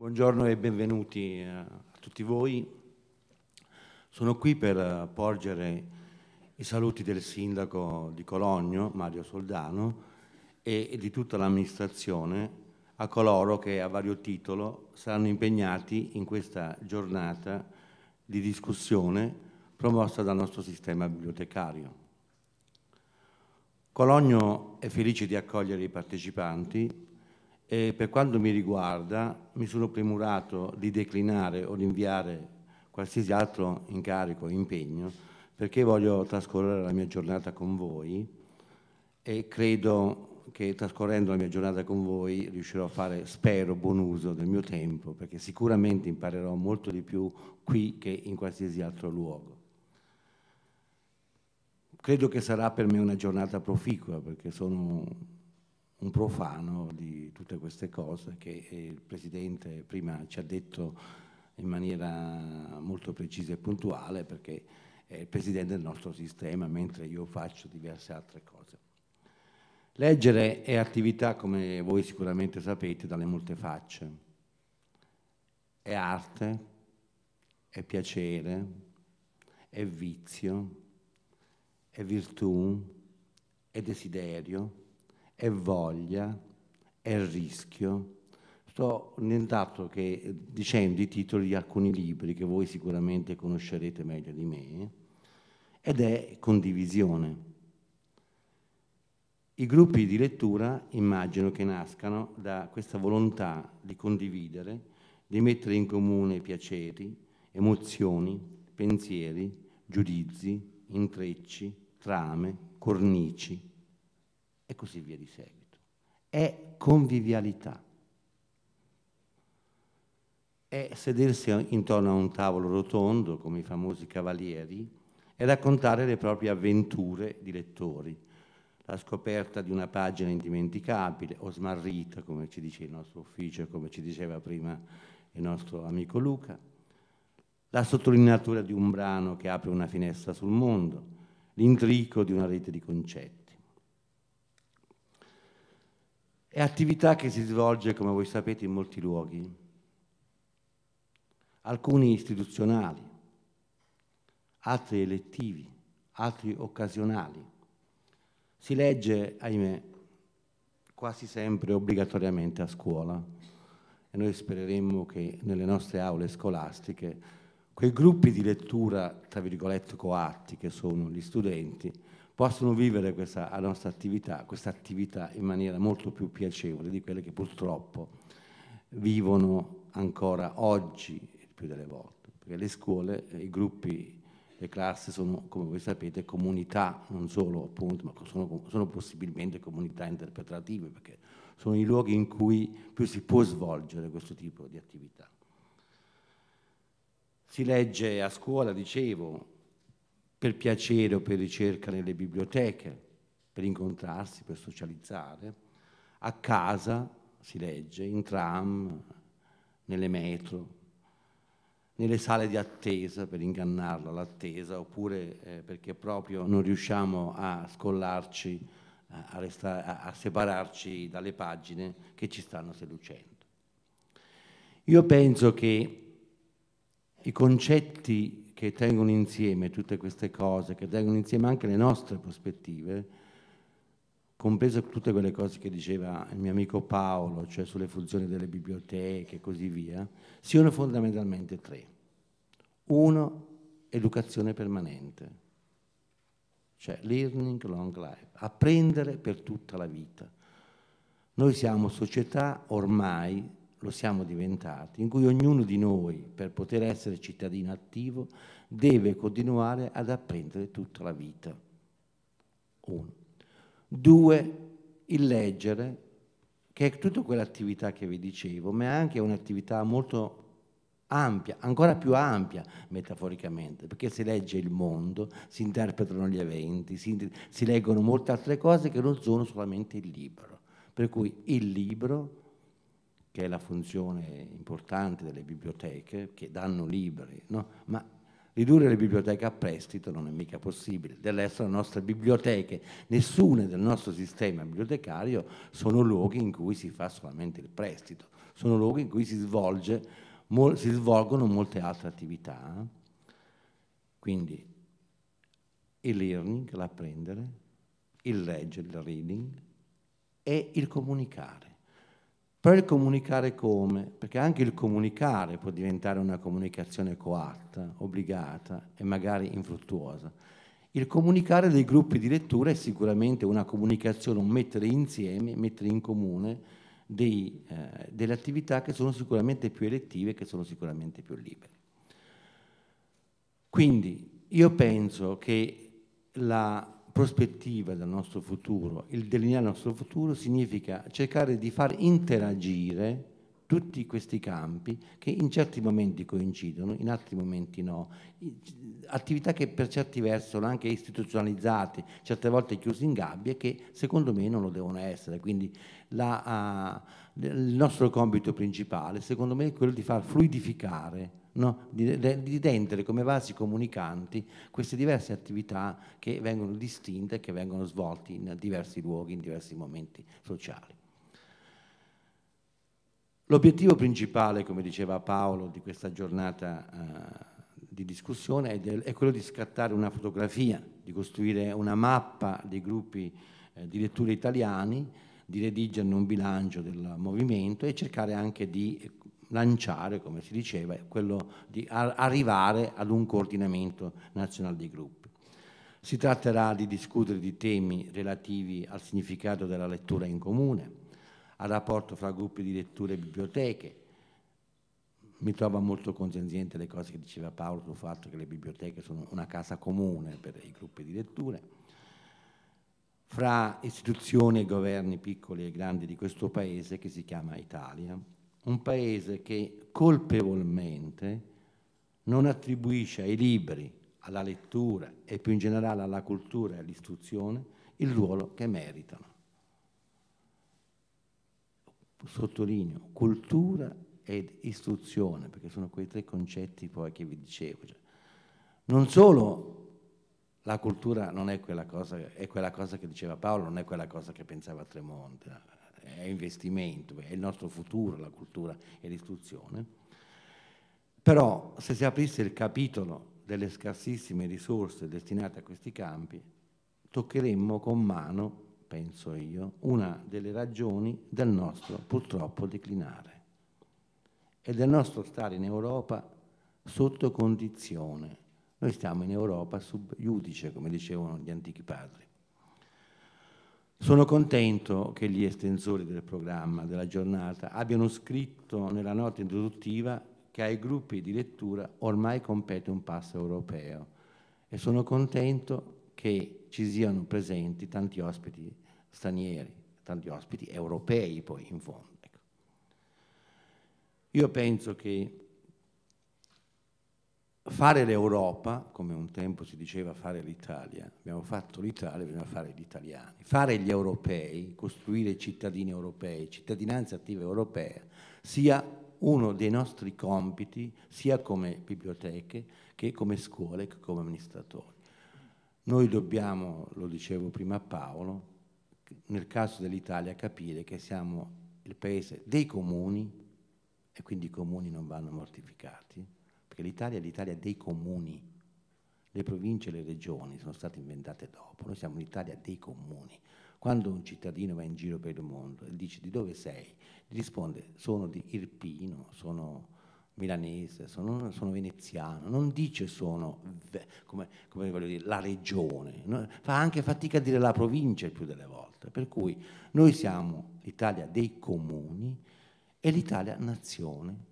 Buongiorno e benvenuti eh, a tutti voi. Sono qui per eh, porgere i saluti del sindaco di Cologno, Mario Soldano, e di tutta l'amministrazione a coloro che a vario titolo saranno impegnati in questa giornata di discussione promossa dal nostro sistema bibliotecario. Cologno è felice di accogliere i partecipanti e per quanto mi riguarda mi sono premurato di declinare o rinviare qualsiasi altro incarico, o impegno, perché voglio trascorrere la mia giornata con voi e credo che trascorrendo la mia giornata con voi riuscirò a fare, spero, buon uso del mio tempo, perché sicuramente imparerò molto di più qui che in qualsiasi altro luogo. Credo che sarà per me una giornata proficua, perché sono un profano di tutte queste cose che eh, il Presidente prima ci ha detto in maniera molto precisa e puntuale perché è il Presidente del nostro sistema mentre io faccio diverse altre cose. Leggere è attività, come voi sicuramente sapete, dalle molte facce. È arte, è piacere, è vizio, è virtù, è desiderio, è voglia, è rischio. Sto nient'altro che, dicendo i titoli di alcuni libri che voi sicuramente conoscerete meglio di me, ed è condivisione. I gruppi di lettura immagino che nascano da questa volontà di condividere, di mettere in comune piaceri, emozioni, pensieri, giudizi, intrecci, trame, cornici, e così via di seguito. È convivialità. È sedersi intorno a un tavolo rotondo come i famosi cavalieri e raccontare le proprie avventure di lettori, la scoperta di una pagina indimenticabile o smarrita, come ci dice il nostro ufficio, come ci diceva prima il nostro amico Luca, la sottolineatura di un brano che apre una finestra sul mondo, l'intrico di una rete di concetti. È attività che si svolge, come voi sapete, in molti luoghi, alcuni istituzionali, altri elettivi, altri occasionali. Si legge, ahimè, quasi sempre obbligatoriamente a scuola e noi spereremmo che nelle nostre aule scolastiche quei gruppi di lettura, tra virgolette, coatti che sono gli studenti, possono vivere questa la nostra attività, questa attività in maniera molto più piacevole di quelle che purtroppo vivono ancora oggi più delle volte, perché le scuole, i gruppi, le classi sono, come voi sapete, comunità, non solo appunto, ma sono, sono possibilmente comunità interpretative, perché sono i luoghi in cui più si può svolgere questo tipo di attività. Si legge a scuola, dicevo, per piacere o per ricerca nelle biblioteche, per incontrarsi, per socializzare, a casa si legge, in tram, nelle metro, nelle sale di attesa per ingannarla all'attesa oppure eh, perché proprio non riusciamo a scollarci, a, resta- a, separarci dalle pagine che ci stanno seducendo. Io penso che i concetti che tengono insieme tutte queste cose, che tengono insieme anche le nostre prospettive, compreso tutte quelle cose che diceva il mio amico Paolo, cioè sulle funzioni delle biblioteche e così via, siano fondamentalmente tre. Uno, educazione permanente, cioè learning long life, apprendere per tutta la vita. Noi siamo società ormai lo siamo diventati, in cui ognuno di noi, per poter essere cittadino attivo, deve continuare ad apprendere tutta la vita. Uno. Due, il leggere, che è tutta quell'attività che vi dicevo, ma è anche un'attività molto ampia, ancora più ampia metaforicamente, perché si legge il mondo, si interpretano gli eventi, si, si leggono molte altre cose che non sono solamente il libro. Per cui il libro che è la funzione importante delle biblioteche, che danno libri, no? ma ridurre le biblioteche a prestito non è mica possibile. Del resto le nostre biblioteche, nessune del nostro sistema bibliotecario sono luoghi in cui si fa solamente il prestito, sono luoghi in cui si, svolge, si svolgono molte altre attività. Quindi il learning, l'apprendere, il leggere, il reading e il comunicare per comunicare come? Perché anche il comunicare può diventare una comunicazione coatta, obbligata e magari infruttuosa. Il comunicare dei gruppi di lettura è sicuramente una comunicazione, un mettere insieme, mettere in comune dei, eh, delle attività che sono sicuramente più elettive, che sono sicuramente più libere. Quindi io penso che la prospettiva del nostro futuro, il delineare il nostro futuro significa cercare di far interagire tutti questi campi che in certi momenti coincidono, in altri momenti no, attività che per certi versi sono anche istituzionalizzate, certe volte chiuse in gabbie, che secondo me non lo devono essere. Quindi la, uh, il nostro compito principale, secondo me, è quello di far fluidificare no? di, di rendere come vasi comunicanti queste diverse attività che vengono distinte e che vengono svolte in diversi luoghi, in diversi momenti sociali. L'obiettivo principale, come diceva Paolo, di questa giornata eh, di discussione è, del, è, quello di scattare una fotografia, di costruire una mappa dei gruppi eh, di lettura italiani, di redigerne un bilancio del movimento e cercare anche di lanciare, come si diceva, quello di arrivare ad un coordinamento nazionale dei gruppi. Si tratterà di discutere di temi relativi al significato della lettura in comune, al rapporto fra gruppi di lettura e biblioteche. Mi trova molto consenziente le cose che diceva Paolo sul fatto che le biblioteche sono una casa comune per i gruppi di lettura, fra istituzioni e governi piccoli e grandi di questo paese che si chiama Italia, un paese che colpevolmente non attribuisce ai libri, alla lettura e più in generale alla cultura e all'istruzione il ruolo che meritano. Sottolineo cultura ed istruzione, perché sono quei tre concetti poi che vi dicevo. Cioè, non solo la cultura non è quella, cosa, è quella cosa che diceva Paolo, non è quella cosa che pensava Tremonte, eh, è investimento, è il nostro futuro, la cultura e l'istruzione. Però se si aprisse il capitolo delle scarsissime risorse destinate a questi campi, toccheremmo con mano, penso io, una delle ragioni del nostro purtroppo declinare e del nostro stare in Europa sotto condizione. Noi stiamo in Europa sub iudice, come dicevano gli antichi padri. Sono contento che gli estensori del programma, della giornata, abbiano scritto nella nota introduttiva che ai gruppi di lettura ormai compete un passo europeo e sono contento che ci siano presenti tanti ospiti stranieri, tanti ospiti europei poi in fondo. Ecco. Io penso che fare l'Europa, come un tempo si diceva fare l'Italia, abbiamo fatto l'Italia, bisogna fare gli italiani, fare gli europei, costruire cittadini europei, cittadinanza attiva europea, sia uno dei nostri compiti, sia come biblioteche che come scuole, che come amministratori. Noi dobbiamo, lo dicevo prima a Paolo, nel caso dell'Italia capire che siamo il paese dei comuni e quindi i comuni non vanno mortificati, perché l'Italia è l'Italia dei comuni, le province e le regioni sono state inventate dopo, noi siamo l'Italia dei comuni. Quando un cittadino va in giro per il mondo e dice di dove sei, gli risponde sono di Irpino, sono milanese, sono, sono veneziano, non dice sono come, come voglio dire, la regione, no? fa anche fatica a dire la provincia il più delle volte, per cui noi siamo l'Italia dei comuni e l'Italia nazione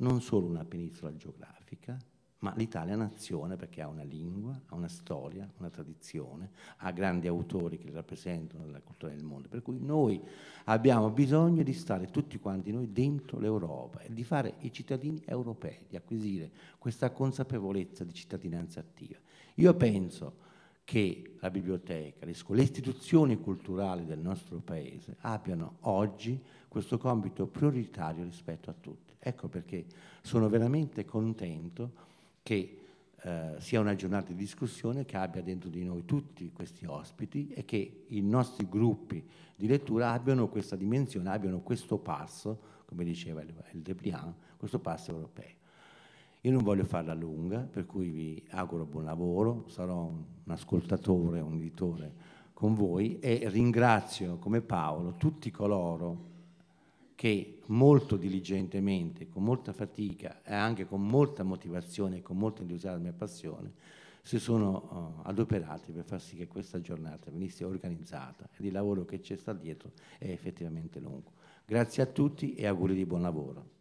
non solo una penisola geografica, ma l'Italia è nazione perché ha una lingua, ha una storia, una tradizione, ha grandi autori che rappresentano la cultura del mondo, per cui noi abbiamo bisogno di stare tutti quanti noi dentro l'Europa e di fare i cittadini europei, di acquisire questa consapevolezza di cittadinanza attiva. Io penso che la biblioteca, le, scuole, le istituzioni culturali del nostro paese abbiano oggi questo compito prioritario rispetto a tutti. Ecco perché sono veramente contento che eh, sia una giornata di discussione che abbia dentro di noi tutti questi ospiti e che i nostri gruppi di lettura abbiano questa dimensione, abbiano questo passo, come diceva il, il Debrian, questo passo europeo. Io non voglio farla lunga, per cui vi auguro buon lavoro, sarò un ascoltatore, un editore con voi e ringrazio come Paolo tutti coloro che molto diligentemente, con molta fatica e anche con molta motivazione, e con molto entusiasmo e passione, si sono uh, adoperati per far sì che questa giornata venisse organizzata e il lavoro che ci sta dietro è effettivamente lungo. Grazie a tutti e auguri di buon lavoro.